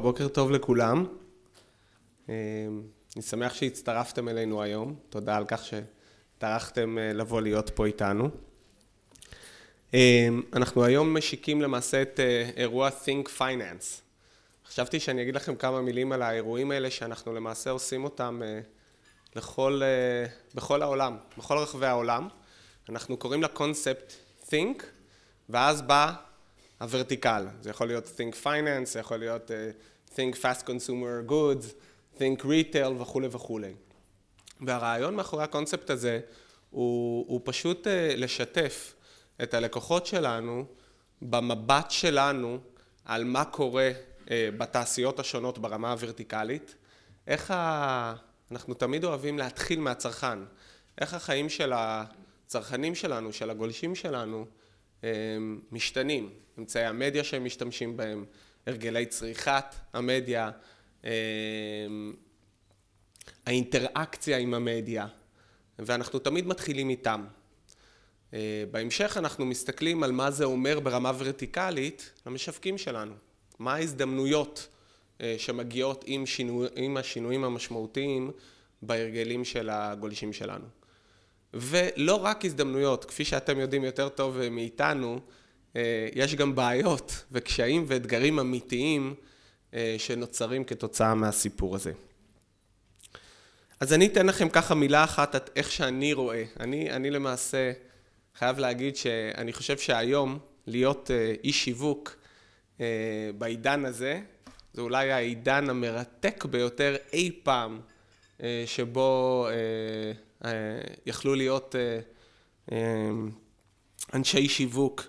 בוקר טוב לכולם. אמ, אני שמח שהצטרפתם אלינו היום, תודה על כך שטרחתם אה, לבוא להיות פה איתנו. אמ, אנחנו היום משיקים למעשה את אה, אירוע Think Finance. חשבתי שאני אגיד לכם כמה מילים על האירועים האלה שאנחנו למעשה עושים אותם אה, לכל, בכל העולם, בכל רחבי העולם. אנחנו קוראים לקונספט Think, ואז בא הוורטיקל. זה יכול להיות think finance, זה יכול להיות uh, think fast consumer goods, think retail וכולי וכולי. והרעיון מאחורי הקונספט הזה הוא, הוא פשוט uh, לשתף את הלקוחות שלנו במבט שלנו על מה קורה uh, בתעשיות השונות ברמה הוורטיקלית. איך ה... אנחנו תמיד אוהבים להתחיל מהצרכן. איך החיים של הצרכנים שלנו, של הגולשים שלנו, אמ, משתנים, אמצעי המדיה שהם משתמשים בהם, הרגלי צריכת המדיה, אמ, האינטראקציה עם המדיה, ואנחנו תמיד מתחילים איתם. אה, בהמשך אנחנו מסתכלים על מה זה אומר ברמה ורטיקלית למשווקים שלנו, מה ההזדמנויות אה, שמגיעות עם, שינו, עם השינויים המשמעותיים בהרגלים של הגולשים שלנו. ולא רק הזדמנויות, כפי שאתם יודעים יותר טוב אה, מאיתנו, אה, יש גם בעיות וקשיים ואתגרים אמיתיים אה, שנוצרים כתוצאה מהסיפור הזה. אז אני אתן לכם ככה מילה אחת את איך שאני רואה. אני, אני למעשה חייב להגיד שאני חושב שהיום להיות איש שיווק בעידן הזה, זה אולי העידן המרתק ביותר אי פעם שבו אה, יכלו להיות אה, אה, אנשי שיווק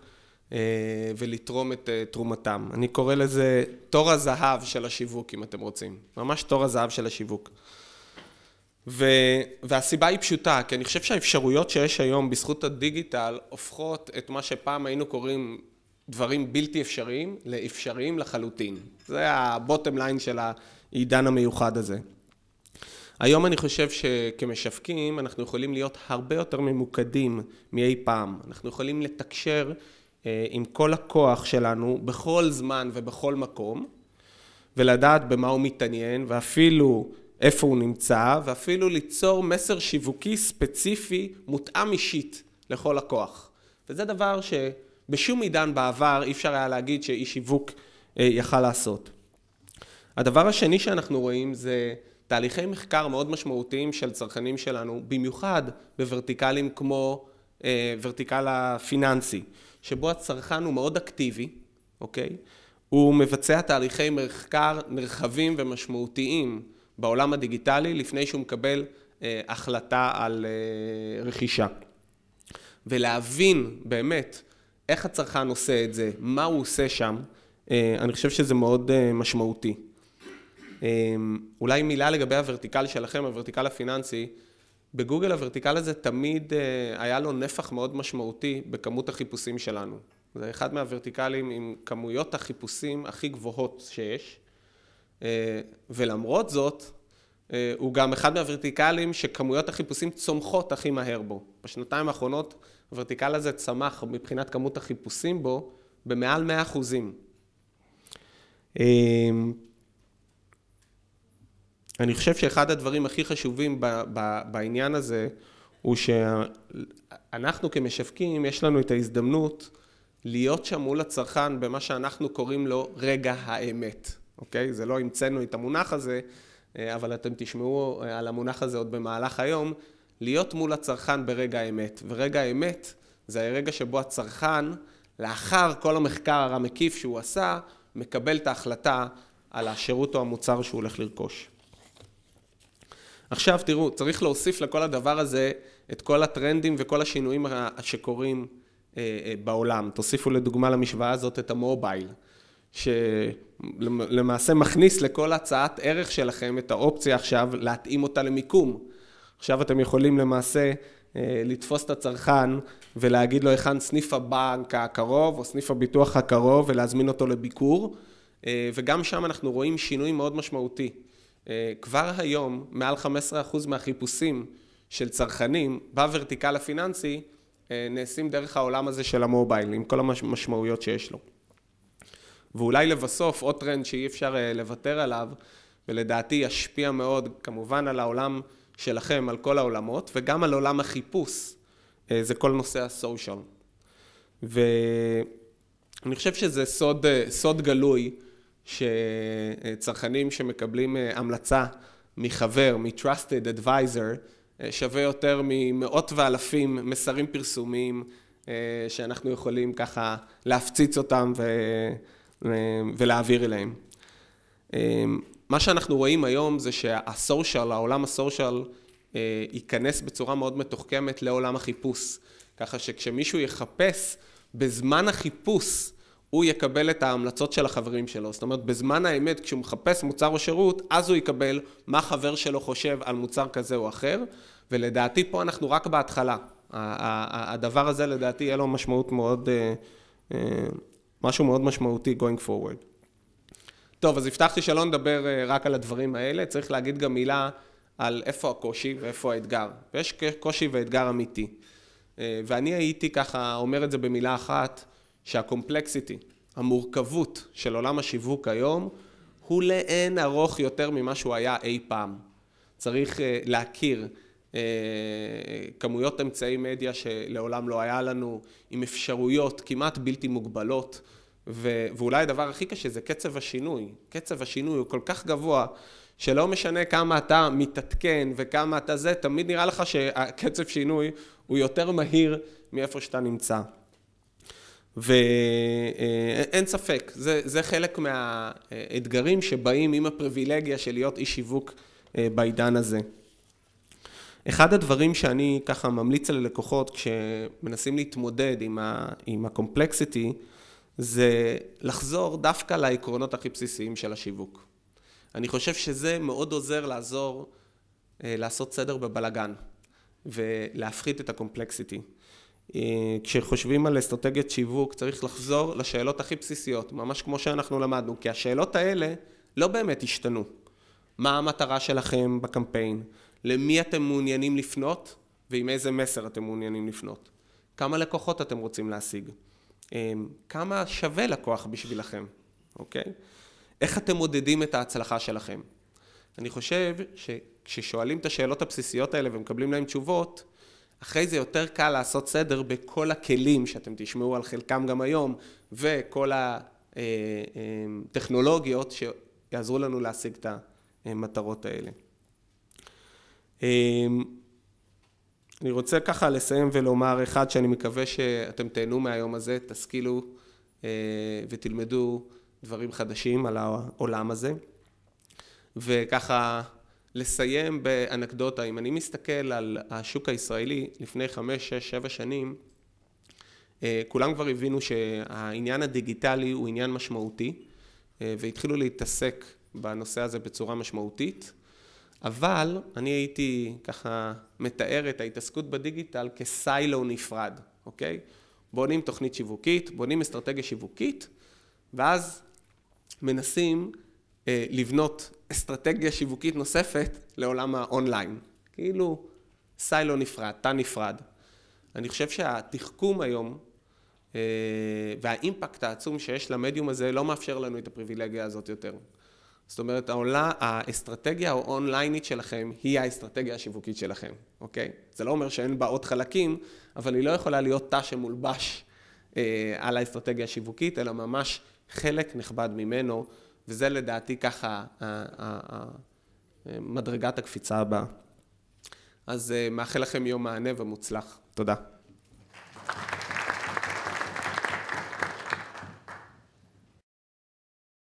ולתרום את תרומתם. אני קורא לזה תור הזהב של השיווק, אם אתם רוצים. ממש תור הזהב של השיווק. ו, והסיבה היא פשוטה, כי אני חושב שהאפשרויות שיש היום בזכות הדיגיטל הופכות את מה שפעם היינו קוראים דברים בלתי אפשריים לאפשריים לחלוטין. זה הבוטם ליין של העידן המיוחד הזה. היום אני חושב שכמשווקים אנחנו יכולים להיות הרבה יותר ממוקדים מאי פעם. אנחנו יכולים לתקשר אה, עם כל הכוח שלנו בכל זמן ובכל מקום, ולדעת במה הוא מתעניין, ואפילו איפה הוא נמצא, ואפילו ליצור מסר שיווקי ספציפי מותאם אישית לכל הכוח. וזה דבר שבשום עידן בעבר אי אפשר היה להגיד שאיש שיווק אה, יכל לעשות. הדבר השני שאנחנו רואים זה תהליכי מחקר מאוד משמעותיים של צרכנים שלנו, במיוחד בוורטיקלים כמו אה, ורטיקל הפיננסי, שבו הצרכן הוא מאוד אקטיבי, אוקיי? הוא מבצע תהליכי מחקר נרחבים ומשמעותיים בעולם הדיגיטלי לפני שהוא מקבל אה, החלטה על אה, רכישה. ולהבין באמת איך הצרכן עושה את זה, מה הוא עושה שם, אה, אני חושב שזה מאוד אה, משמעותי. אמ, אולי מילה לגבי הוורטיקל שלכם, הוורטיקל הפיננסי. בגוגל הוורטיקל הזה תמיד אה, היה לו נפח מאוד משמעותי בכמות החיפושים שלנו. זה אחד מהוורטיקלים עם כמויות החיפושים הכי גבוהות שיש. אה, ולמרות זאת, אה, הוא גם אחד מהוורטיקלים שכמויות החיפושים צומחות הכי מהר בו. בשנתיים האחרונות הוורטיקל הזה צמח מבחינת כמות החיפושים בו במעל 100 אחוזים. אמ, אני חושב שאחד הדברים הכי חשובים ב, ב, בעניין הזה, הוא שאנחנו כמשווקים, יש לנו את ההזדמנות להיות שם מול הצרכן במה שאנחנו קוראים לו רגע האמת, אוקיי? זה לא המצאנו את המונח הזה, אה, אבל אתם תשמעו אה, על המונח הזה עוד במהלך היום, להיות מול הצרכן ברגע האמת. ורגע האמת זה הרגע שבו הצרכן, לאחר כל המחקר המקיף שהוא עשה, מקבל את ההחלטה על השירות או המוצר שהוא הולך לרכוש. עכשיו תראו, צריך להוסיף לכל הדבר הזה את כל הטרנדים וכל השינויים שקורים אה, אה, בעולם. תוסיפו לדוגמה למשוואה הזאת את המובייל, שלמעשה מכניס לכל הצעת ערך שלכם את האופציה עכשיו להתאים אותה למיקום. עכשיו אתם יכולים למעשה אה, לתפוס את הצרכן ולהגיד לו היכן סניף הבנק הקרוב או סניף הביטוח הקרוב ולהזמין אותו לביקור, וגם שם אנחנו רואים שינוי מאוד משמעותי. אה, כבר היום מעל 15% מהחיפושים של צרכנים בוורטיקל הפיננסי אה, נעשים דרך העולם הזה של המובייל, עם כל המשמעויות שיש לו. ואולי לבסוף עוד טרנד שאי אפשר אה, לוותר עליו, ולדעתי ישפיע מאוד כמובן על העולם שלכם, על כל העולמות, וגם על עולם החיפוש, זה כל נושא הסושיאל. ואני חושב שזה סוד, סוד גלוי, שצרכנים שמקבלים אה, המלצה מחבר, מ-Trusted Advisor, אה, שווה יותר ממאות ואלפים מסרים פרסומיים אה, שאנחנו יכולים ככה להפציץ אותם ו... ולהעביר אליהם. מה שאנחנו רואים היום זה שהסושיאל, העולם הסושיאל, ייכנס בצורה מאוד מתוחכמת לעולם החיפוש. ככה שכשמישהו יחפש בזמן החיפוש הוא יקבל את ההמלצות של החברים שלו. זאת אומרת, בזמן האמת, כשהוא מחפש מוצר או שירות, אז הוא יקבל מה חבר שלו חושב על מוצר כזה או אחר, ולדעתי פה אנחנו רק בהתחלה. הדבר הזה לדעתי יהיה לו משמעות מאוד, אה, אה, משהו מאוד משמעותי going forward. טוב, אז הבטחתי שלא נדבר אה, רק על הדברים האלה, צריך להגיד גם מילה על איפה הקושי ואיפה האתגר. ויש קושי ואתגר אמיתי. ואני הייתי ככה אומר את זה במילה אחת, שהקומפלקסיטי, המורכבות של עולם השיווק היום, הוא לאין ארוך יותר ממה שהוא היה אי פעם. צריך אה, להכיר אה, כמויות אמצעי מדיה שלעולם לא היה לנו, עם אפשרויות כמעט בלתי מוגבלות, ו- ואולי הדבר הכי קשה זה קצב השינוי. קצב השינוי הוא כל כך גבוה, שלא משנה כמה אתה מתעדכן וכמה אתה זה, תמיד נראה לך שהקצב שינוי הוא יותר מהיר מאיפה שאתה נמצא. ואין ספק, זה, זה חלק מהאתגרים שבאים עם הפריבילגיה של להיות איש שיווק אה, בעידן הזה. אחד הדברים שאני ככה ממליץ ללקוחות כשמנסים להתמודד עם, ה, עם הקומפלקסיטי, זה לחזור דווקא לעקרונות הכי בסיסיים של השיווק. אני חושב שזה מאוד עוזר לעזור אה, לעשות סדר בבלגן ולהפחית את הקומפלקסיטי. אה, כשחושבים על אסטרטגיית שיווק צריך לחזור לשאלות הכי בסיסיות, ממש כמו שאנחנו למדנו, כי השאלות האלה לא באמת השתנו. מה המטרה שלכם בקמפיין? למי אתם מעוניינים לפנות ועם איזה מסר אתם מעוניינים לפנות? כמה לקוחות אתם רוצים להשיג? אה, כמה שווה לקוח בשבילכם, אוקיי? איך אתם מודדים את ההצלחה שלכם? אני חושב שכששואלים את השאלות הבסיסיות האלה ומקבלים להן תשובות, אחרי זה יותר קל לעשות סדר בכל הכלים שאתם תשמעו על חלקם גם היום, וכל הטכנולוגיות אה, אה, שיעזרו לנו להשיג את המטרות האלה. אה, אני רוצה ככה לסיים ולומר אחד שאני מקווה שאתם תהנו מהיום הזה, תשכילו ותלמדו דברים חדשים על העולם הזה, וככה לסיים באנקדוטה. אם אני מסתכל על השוק הישראלי לפני חמש, שש, שבע שנים, אה, כולם כבר הבינו שהעניין הדיגיטלי הוא עניין משמעותי, אה, והתחילו להתעסק בנושא הזה בצורה משמעותית. אבל אני הייתי ככה מתאר את ההתעסקות בדיגיטל כסיילו נפרד, אוקיי? בונים תוכנית שיווקית, בונים אסטרטגיה שיווקית, ואז מנסים אה, לבנות אסטרטגיה שיווקית נוספת לעולם האונליין. כאילו, סיילו נפרד, תא נפרד. אני חושב שהתחכום היום אה, והאימפקט העצום שיש למדיום הזה לא מאפשר לנו את הפריבילגיה הזאת יותר. זאת אומרת, העולה, האסטרטגיה האונליינית שלכם היא האסטרטגיה השיווקית שלכם, אוקיי? זה לא אומר שאין בה עוד חלקים, אבל היא לא יכולה להיות תא שמולבש אה, על האסטרטגיה השיווקית, אלא ממש חלק נכבד ממנו, וזה לדעתי ככה אה, אה, אה, מדרגת הקפיצה הבאה. אז מאחל לכם יום מענה ומוצלח. תודה. thank you